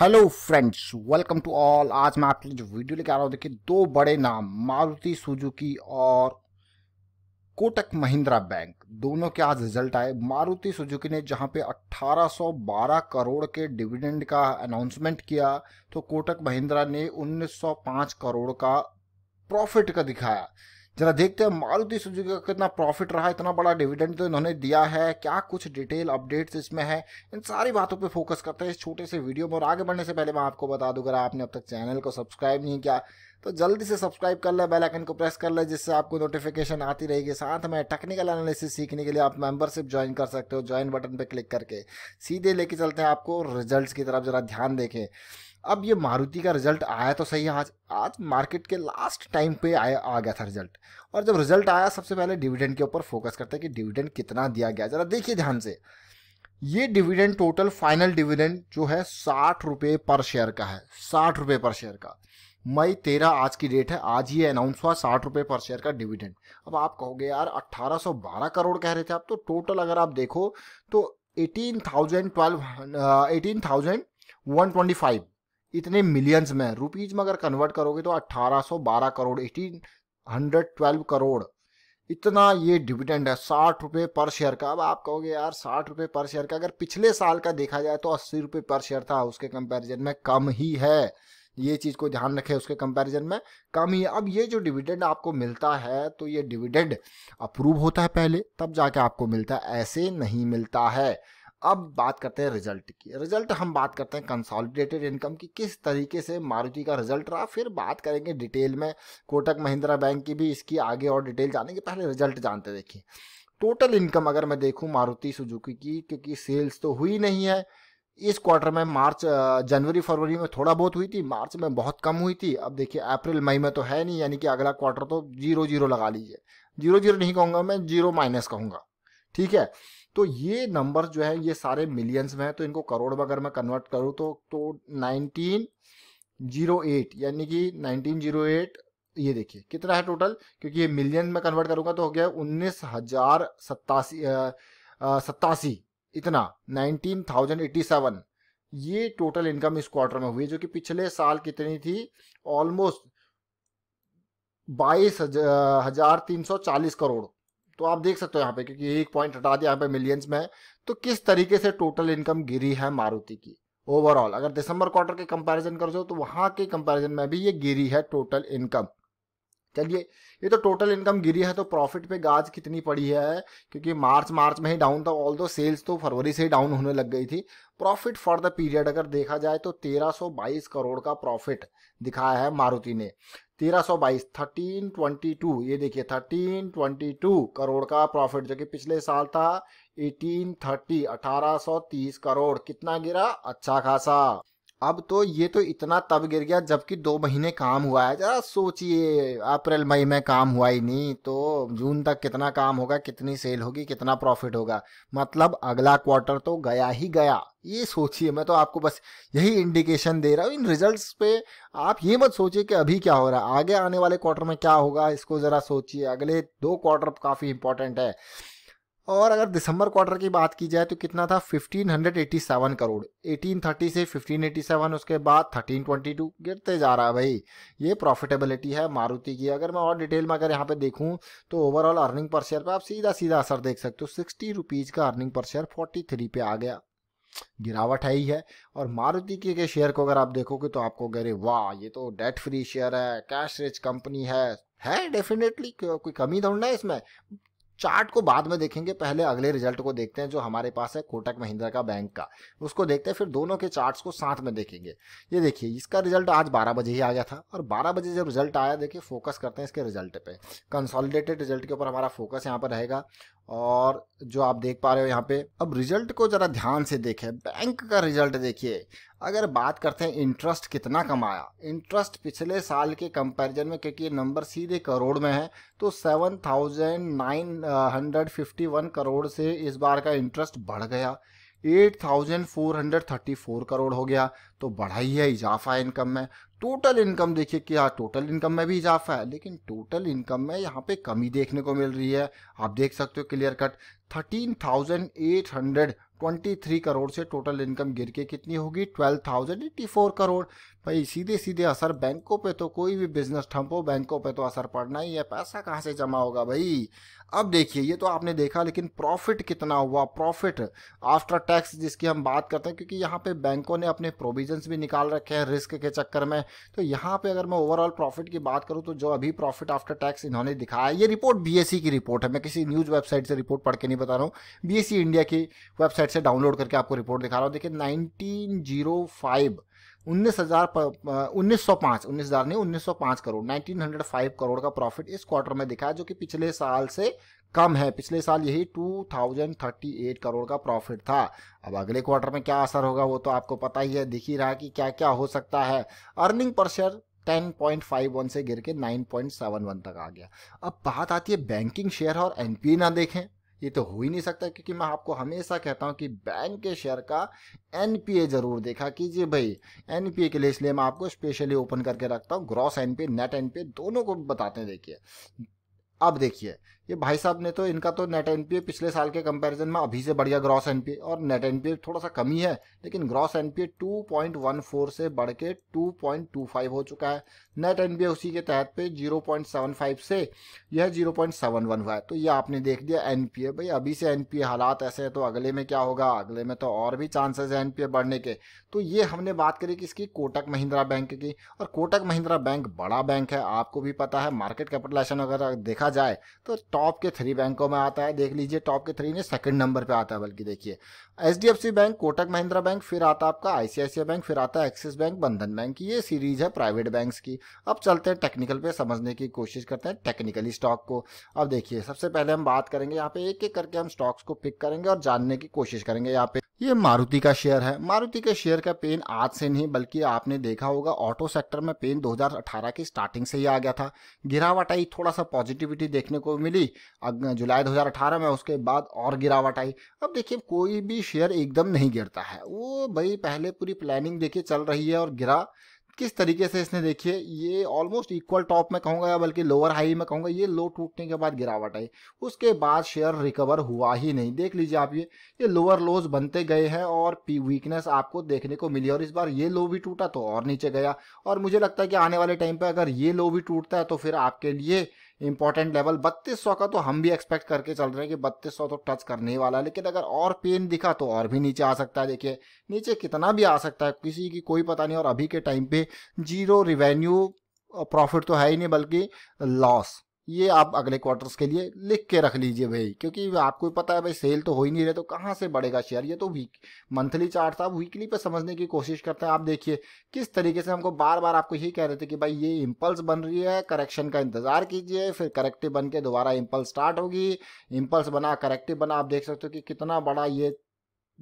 hello friends welcome to all आज मैं आपके लिए जो वीडियो लेकर आ रहा हूँ देखिए दो बड़े नाम मारुति सुजुकी और कोटक महिंद्रा बैंक दोनों के आज रिजल्ट आए मारुति सुजुकी ने जहां पे 1812 करोड़ के डिविडेंड का अनाउंसमेंट किया तो कोटक महिंद्रा ने 1905 करोड़ का प्रॉफिट का दिखाया जरा देखते हैं मारुति सुजुकी का कितना प्रॉफिट रहा इतना बड़ा डिविडेंड तो इन्होंने दिया है क्या कुछ डिटेल अपडेट्स इसमें है इन सारी बातों पे फोकस करते हैं इस छोटे से वीडियो में और आगे बढ़ने से पहले मैं आपको बता दूं अगर आपने अब तक चैनल को सब्सक्राइब नहीं किया तो जल्दी से सब्सक्राइब कर लें बेलाइकन को प्रेस कर लें जिससे आपको नोटिफिकेशन आती रहेगी साथ में टेक्निकल एनालिसिस सीखने के लिए आप मेंबरशिप ज्वाइन कर सकते हो ज्वाइन बटन पर क्लिक करके सीधे लेके चलते हैं आपको रिजल्ट की तरफ जरा ध्यान देखें अब ये मारुति का रिजल्ट आया तो सही है आज आज मार्केट के लास्ट टाइम पे आया आ गया था रिजल्ट और जब रिजल्ट आया सबसे पहले डिविडेंड के ऊपर फोकस करते हैं कि डिविडेंड कितना दिया गया जरा देखिए ध्यान से ये डिविडेंड टोटल फाइनल डिविडेंड जो है साठ रुपये पर शेयर का है साठ रुपये पर शेयर का मई तेरह आज की डेट है आज ये अनाउंस हुआ साठ रुपये पर शेयर का डिविडेंड अब आप कहोगे यार अट्ठारह सौ बारह करोड़ कह रहे थे आप तो टोटल अगर आप देखो तो eighteen thousand twelve eighteen thousand one twenty five इतने मिलियंस में रुपीज में अगर कन्वर्ट करोगे तो 1812 crore eighteen hundred twelve crore इतना ये डिविडेंड है साठ रुपये पर शेयर का अब आप कहोगे यार साठ रुपये पर शेयर का अगर पिछले साल का देखा जाए तो अस्सी रुपये पर शेयर था उसके कंपैरिजन में कम ही है ये चीज़ को ध्यान रखें उसके कंपैरिजन में कम ही अब ये जो डिविडेंड आपको मिलता है तो ये डिविडेंड अप्रूव होता है पहले तब जाके आपको मिलता है ऐसे नहीं मिलता है अब बात करते हैं रिजल्ट की रिजल्ट हम बात करते हैं कंसॉलिडेटेड इनकम की किस तरीके से मारुति का रिजल्ट रहा फिर बात करेंगे डिटेल में कोटक महिंद्रा बैंक की भी इसकी आगे और डिटेल जानेंगे पहले रिजल्ट जानते देखिए टोटल इनकम अगर मैं देखूं मारुति सुजुकी की क्योंकि सेल्स तो हुई नहीं है इस क्वार्टर में मार्च जनवरी फरवरी में थोड़ा बहुत हुई थी मार्च में बहुत कम हुई थी अब देखिए अप्रैल मई में तो है नहीं यानी कि अगला क्वार्टर तो जीरो जीरो लगा लीजिए जीरो जीरो नहीं कहूँगा मैं जीरो माइनस कहूँगा ठीक है तो ये नंबर जो है ये सारे मिलियंस में है तो इनको करोड़ में अगर मैं कन्वर्ट करूँ तो तो 1908 यानी कि 1908 ये देखिए कितना है टोटल क्योंकि ये मिलियन में कन्वर्ट करूँगा तो हो गया उन्नीस हजार सत्तासी सत्तासी इतना नाइनटीन थाउजेंड एटी सेवन ये टोटल इनकम इस क्वार्टर में हुई जो कि पिछले साल कितनी थी ऑलमोस्ट बाईस हजार तीन सौ चालीस करोड़ तो आप देख सकते हो यहाँ पे क्योंकि एक पॉइंट हटा दिया यहाँ पे मिलियंस में तो किस तरीके से टोटल इनकम गिरी है मारुति की ओवरऑल अगर दिसंबर क्वार्टर के कंपैरिजन कर दो तो वहां के कंपैरिजन में भी ये गिरी है टोटल इनकम चलिए ये तो टोटल इनकम गिरी है तो प्रॉफिट पे गाज कितनी पड़ी है क्योंकि मार्च मार्च में ही डाउन था ऑल दो सेल्स तो फरवरी से ही डाउन होने लग गई थी प्रॉफिट फॉर द पीरियड अगर देखा जाए तो 1322 करोड़ का प्रॉफिट दिखाया है मारुति ने तेरह सौ बाईस थर्टीन ट्वेंटी टू ये देखिए थर्टीन ट्वेंटी टू करोड़ का प्रॉफिट जो कि पिछले साल था एटीन थर्टी अठारह सौ तीस करोड़ कितना गिरा अच्छा खासा अब तो ये तो इतना तब गिर गया जबकि दो महीने काम हुआ है जरा सोचिए अप्रैल मई में काम हुआ ही नहीं तो जून तक कितना काम होगा कितनी सेल होगी कितना प्रॉफिट होगा मतलब अगला क्वार्टर तो गया ही गया ये सोचिए मैं तो आपको बस यही इंडिकेशन दे रहा हूँ इन रिजल्ट्स पे आप ये मत सोचिए कि अभी क्या हो रहा है आगे आने वाले क्वार्टर में क्या होगा इसको ज़रा सोचिए अगले दो क्वार्टर काफ़ी इंपॉर्टेंट है और अगर दिसंबर क्वार्टर की बात की जाए तो कितना था 1587 करोड़ 1830 से 1587 उसके बाद 1322 गिरते जा रहा है भाई ये प्रॉफिटेबिलिटी है मारुति की अगर मैं और डिटेल में अगर यहाँ पे देखूँ तो ओवरऑल अर्निंग पर शेयर पे आप सीधा सीधा असर देख सकते हो सिक्सटी रुपीज़ का earning per share forty three पे आ गया गिरावट है ही है और मारुति के, के शेयर को अगर आप देखोगे तो आपको कह रहे वाह ये तो डेट फ्री शेयर है कैश रिच कंपनी है है डेफिनेटली कोई कमी थोड़ी ना है इसमें चार्ट को बाद में देखेंगे पहले अगले रिजल्ट को देखते हैं जो हमारे पास है कोटक महिंद्रा का बैंक का उसको देखते हैं फिर दोनों के चार्ट्स को साथ में देखेंगे ये देखिए इसका रिजल्ट आज 12 बजे ही आ गया था और 12 बजे जब रिजल्ट आया देखिए फोकस करते हैं इसके रिजल्ट पे कंसोलिडेटेड रिजल्ट के ऊपर हमारा फोकस यहाँ पर रहेगा और जो आप देख पा रहे हो यहाँ पे अब रिजल्ट को ज़रा ध्यान से देखें बैंक का रिजल्ट देखिए अगर बात करते हैं इंटरेस्ट कितना कमाया इंटरेस्ट पिछले साल के कंपैरिजन में क्योंकि ये नंबर सीधे करोड़ में है तो seven thousand nine hundred fifty one crore से इस बार का इंटरेस्ट बढ़ गया 8,434 करोड़ हो गया तो बढ़ा ही है इजाफा है इनकम में टोटल इनकम देखिए कि हाँ टोटल इनकम में भी इजाफा है लेकिन टोटल इनकम में यहाँ पे कमी देखने को मिल रही है आप देख सकते हो क्लियर कट 13,823 करोड़ से टोटल इनकम गिर के कितनी होगी 12,084 करोड़ भाई सीधे सीधे असर बैंकों पे तो कोई भी बिजनेस ठंपो बैंकों पे तो असर पड़ना ही है पैसा कहाँ से जमा होगा भाई अब देखिए ये तो आपने देखा लेकिन प्रॉफिट कितना हुआ प्रॉफिट आफ्टर टैक्स जिसकी हम बात करते हैं क्योंकि यहाँ पे बैंकों ने अपने प्रोविजंस भी निकाल रखे हैं रिस्क के चक्कर में तो यहाँ पे अगर मैं ओवरऑल प्रॉफिट की बात करूँ तो जो अभी प्रॉफिट आफ्टर टैक्स इन्होंने दिखाया ये रिपोर्ट बी की रिपोर्ट है मैं किसी न्यूज़ वेबसाइट से रिपोर्ट पढ़ के नहीं बता रहा हूँ बी इंडिया की वेबसाइट से डाउनलोड करके आपको रिपोर्ट दिखा रहा हूँ देखिए नाइनटीन जीरो फाइव उन्नीस हजार उन्नीस सौ पांच उन्नीस हजार नहीं उन्नीस सौ पांच crore nineteen hundred five crore का प्रॉफिट इस क्वार्टर में दिखा है जो कि पिछले साल से कम है पिछले साल यही two thousand thirty eight crore का प्रॉफिट था अब अगले क्वार्टर में क्या असर होगा वो तो आपको पता ही है दिख ही रहा है कि क्या क्या हो सकता है अर्निंग पर शेयर 10.51 से गिर के 9.71 तक आ गया अब बात आती है बैंकिंग शेयर और एनपीए ना देखें ये तो हो ही नहीं सकता क्योंकि मैं आपको हमेशा कहता हूँ कि बैंक के शेयर का एन जरूर देखा कीजिए भाई एन के लिए इसलिए मैं आपको स्पेशली ओपन करके रखता हूँ ग्रॉस एन नेट एन दोनों को बताते हैं देखिए अब देखिए ये भाई साहब ने तो इनका तो नेट एनपीए पिछले साल के कंपैरिजन में अभी से बढ़िया ग्रॉस एनपीए और नेट एनपीए थोड़ा सा कमी है लेकिन ग्रॉस एनपीए 2.14 से बढ़ के 2.25 हो चुका है नेट एनपीए उसी के तहत पे 0.75 से यह 0.71 हुआ है तो ये आपने देख दिया एनपीए भाई अभी से एनपीए हालात ऐसे हैं तो अगले में क्या होगा अगले में तो और भी चांसेस है एनपीए बढ़ने के तो ये हमने बात करी कि इसकी कोटक महिंद्रा बैंक की और कोटक महिंद्रा बैंक बड़ा बैंक है आपको भी पता है मार्केट कैपिटलाइजेशन अगर देखा जाए तो टॉप के थ्री बैंकों में आता है देख लीजिए टॉप के थ्री ने सेकंड नंबर पे आता है बल्कि देखिए C bank Kotak Mahindra bank फिर आता है आपका आईसीआईसीआई बैंक फिर आता है एक्सिस बैंक बंधन बैंक ये सीरीज है प्राइवेट बैंक्स की अब चलते हैं टेक्निकल पे समझने की कोशिश करते हैं टेक्निकली स्टॉक को अब देखिए सबसे पहले हम बात करेंगे यहाँ पे एक एक करके हम स्टॉक्स को पिक करेंगे और जानने की कोशिश करेंगे यहाँ पे ये मारुति का शेयर है मारुति के शेयर का पेन आज से नहीं बल्कि आपने देखा होगा ऑटो सेक्टर में पेन 2018 की स्टार्टिंग से ही आ गया था गिरावट आई थोड़ा सा पॉजिटिविटी देखने को मिली थी जुलाई 2018 में उसके बाद और गिरावट आई अब देखिए कोई भी शेयर एकदम नहीं गिरता है वो भाई पहले पूरी प्लानिंग देखिए चल रही है और गिरा किस तरीके से इसने देखिए ये ऑलमोस्ट इक्वल टॉप में कहूँगा या बल्कि लोअर हाई में कहूँगा ये लो टूटने के बाद गिरावट आई उसके बाद शेयर रिकवर हुआ ही नहीं देख लीजिए आप ये ये लोअर लोज बनते गए हैं और पी वीकनेस आपको देखने को मिली और इस बार ये लो भी टूटा तो और नीचे गया और मुझे लगता है कि आने वाले टाइम पर अगर ये लो भी टूटता है तो फिर आपके लिए इंपॉर्टेंट लेवल 3200 का तो हम भी एक्सपेक्ट करके चल रहे हैं कि 3200 तो टच करने ही वाला है लेकिन अगर और पेन दिखा तो और भी नीचे आ सकता है देखिए नीचे कितना भी आ सकता है किसी की कोई पता नहीं और अभी के टाइम पे जीरो रिवेन्यू प्रॉफिट तो है ही नहीं बल्कि लॉस ये आप अगले क्वार्टर्स के लिए लिख के रख लीजिए भाई क्योंकि आपको पता है भाई सेल तो हो ही नहीं रहे तो कहाँ से बढ़ेगा शेयर ये तो वीक मंथली चार्ट था वीकली पे समझने की कोशिश करते हैं आप देखिए किस तरीके से हमको बार बार आपको यही कह रहे थे कि भाई ये इम्पल्स बन रही है करेक्शन का इंतजार कीजिए फिर करेक्टिव बन के दोबारा इम्पल्स स्टार्ट होगी इम्पल्स बना करेक्टिव बना आप देख सकते हो कि कितना बड़ा ये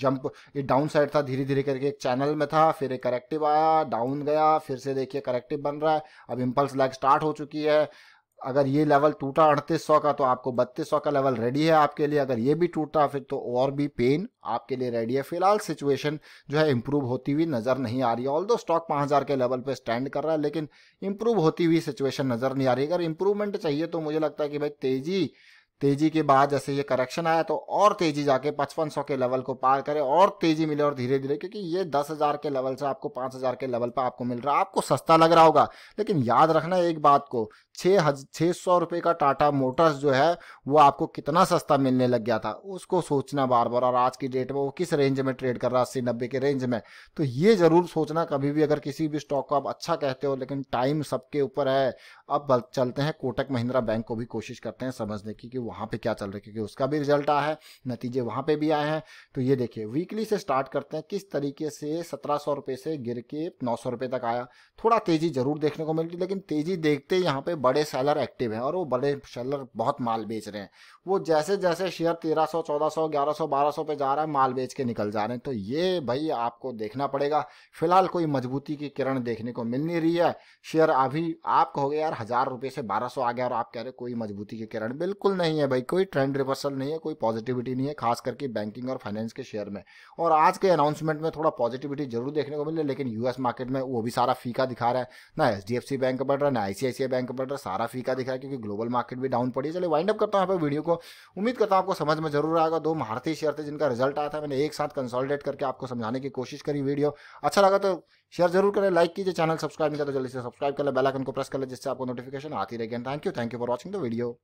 जंप ये डाउन साइड था धीरे धीरे करके एक चैनल में था फिर एक करेक्टिव आया डाउन गया फिर से देखिए करेक्टिव बन रहा है अब इम्पल्स लैग स्टार्ट हो चुकी है अगर ये लेवल टूटा अड़तीस सौ का तो आपको बत्तीस सौ का लेवल रेडी है आपके लिए अगर ये भी टूटा फिर तो और भी पेन आपके लिए रेडी है फिलहाल सिचुएशन जो है इम्प्रूव होती हुई नज़र नहीं आ रही है ऑल दो स्टॉक पाँच हज़ार के लेवल पे स्टैंड कर रहा है लेकिन इम्प्रूव होती हुई सिचुएशन नज़र नहीं आ रही अगर इम्प्रूवमेंट चाहिए तो मुझे लगता है कि भाई तेज़ी तेजी के बाद जैसे ये करेक्शन आया तो और तेजी जाके 5500 के लेवल को पार करे और तेजी मिले और धीरे धीरे क्योंकि ये 10000 के लेवल से आपको 5000 के लेवल पर आपको मिल रहा है आपको सस्ता लग रहा होगा लेकिन याद रखना एक बात को छः छः सौ रुपये का टाटा मोटर्स जो है वो आपको कितना सस्ता मिलने लग गया था उसको सोचना बार बार और आज की डेट में वो किस रेंज में ट्रेड कर रहा है अस्सी नब्बे के रेंज में तो ये ज़रूर सोचना कभी भी अगर किसी भी स्टॉक को आप अच्छा कहते हो लेकिन टाइम सबके ऊपर है अब चलते हैं कोटक महिंद्रा बैंक को भी कोशिश करते हैं समझने की कि वहाँ वहाँ पे क्या चल रहा है क्योंकि उसका भी रिजल्ट आया है नतीजे वहाँ पे भी आए हैं तो ये देखिए वीकली से स्टार्ट करते हैं किस तरीके से सत्रह सौ रुपये से गिर के नौ सौ रुपये तक आया थोड़ा तेज़ी ज़रूर देखने को मिलती लेकिन तेज़ी देखते ही यहाँ पे बड़े सेलर एक्टिव हैं और वो बड़े सेलर बहुत माल बेच रहे हैं वो जैसे जैसे शेयर तेरह सौ चौदह सौ ग्यारह सौ बारह सौ पे जा रहा है माल बेच के निकल जा रहे हैं तो ये भाई आपको देखना पड़ेगा फिलहाल कोई मजबूती की किरण देखने को मिल नहीं रही है शेयर अभी आप कहोगे यार हज़ार रुपये से बारह सौ आ गया और आप कह रहे कोई मजबूती की किरण बिल्कुल नहीं नहीं है भाई कोई ट्रेंड रिवर्सल नहीं है कोई पॉजिटिविटी नहीं है खास करके बैंकिंग और फाइनेंस के शेयर में और आज के अनाउंसमेंट में थोड़ा पॉजिटिविटी जरूर देखने को मिले लेकिन यूएस मार्केट में वो भी सारा फीका दिखा रहा है ना एच बैंक बढ़ रहा है ना आईसीआईसीआई बैंक बढ़ रहा है सारा फीका दिख रहा है क्योंकि ग्लोबल मार्केट भी डाउन पड़ी है चलिए वाइंड अप करता हूँ वीडियो को उम्मीद करता हूँ आपको समझ में जरूर आएगा दो भारतीय शेयर थे जिनका रिजल्ट आया था मैंने एक साथ कंसल्टेट करके आपको समझाने की कोशिश करी वीडियो अच्छा लगा तो शेयर जरूर करें लाइक कीजिए चैनल सब्सक्राइब नहीं करें तो जल्दी से सब्सक्राइब कर ले बेल आइकन को प्रेस कर ले जिससे आपको नोटिफिकेशन आती रहेगी thank you thank you for watching the video